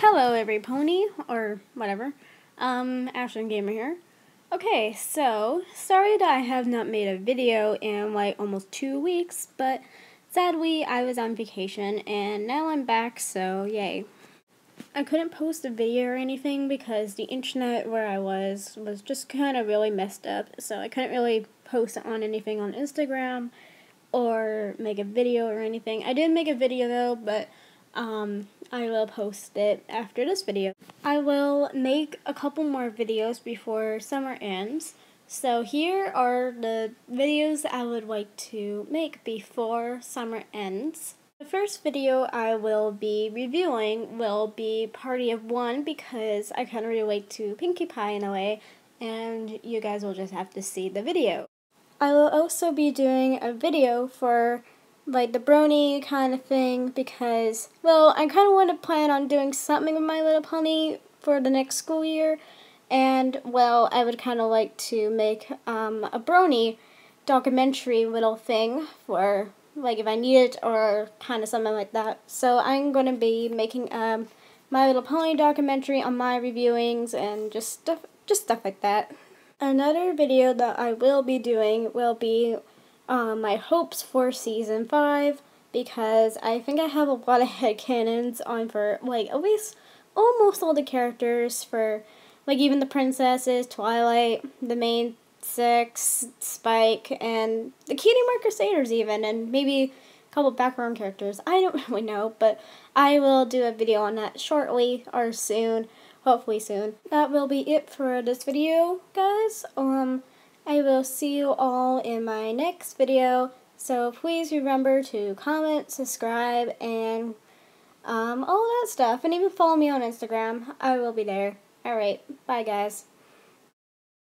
Hello, every pony, or whatever. Um, and Gamer here. Okay, so, sorry that I have not made a video in, like, almost two weeks, but sadly, I was on vacation, and now I'm back, so yay. I couldn't post a video or anything because the internet where I was was just kind of really messed up, so I couldn't really post on anything on Instagram or make a video or anything. I did make a video, though, but um, I will post it after this video. I will make a couple more videos before summer ends. So here are the videos I would like to make before summer ends. The first video I will be reviewing will be Party of One because I kind of relate to Pinkie Pie in a way and you guys will just have to see the video. I will also be doing a video for like the brony kind of thing because, well, I kind of want to plan on doing something with My Little Pony for the next school year. And, well, I would kind of like to make um, a brony documentary little thing for, like, if I need it or kind of something like that. So I'm going to be making um, My Little Pony documentary on my reviewings and just stuff, just stuff like that. Another video that I will be doing will be um, my hopes for season five because I think I have a lot of head headcanons on for like at least almost all the characters for like even the princesses, Twilight, the main six, Spike, and the kitty Mark Crusaders even, and maybe a couple background characters. I don't really know, but I will do a video on that shortly or soon, hopefully soon. That will be it for this video, guys. Um. I will see you all in my next video. So please remember to comment, subscribe, and um, all that stuff. And even follow me on Instagram. I will be there. Alright, bye guys.